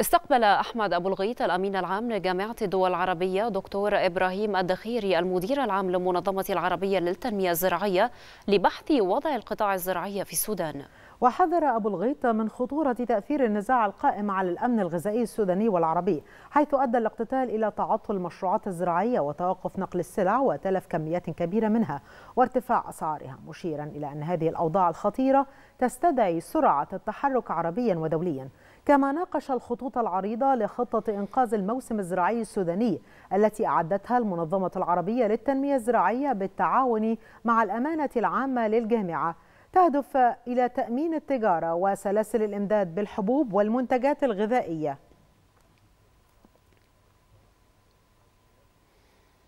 استقبل أحمد أبو الغيط الأمين العام لجامعة الدول العربية دكتور إبراهيم الدخيري المدير العام للمنظمة العربية للتنمية الزراعية لبحث وضع القطاع الزراعي في السودان وحذر أبو الغيط من خطورة تأثير النزاع القائم على الأمن الغذائي السوداني والعربي حيث أدى الاقتتال إلى تعطل المشروعات الزراعية وتوقف نقل السلع وتلف كميات كبيرة منها وارتفاع أسعارها مشيرا إلى أن هذه الأوضاع الخطيرة تستدعي سرعة التحرك عربيا ودوليا كما ناقش الخطوط العريضة لخطة إنقاذ الموسم الزراعي السوداني التي أعدتها المنظمة العربية للتنمية الزراعية بالتعاون مع الأمانة العامة للجامعة تهدف إلى تأمين التجارة وسلاسل الإمداد بالحبوب والمنتجات الغذائية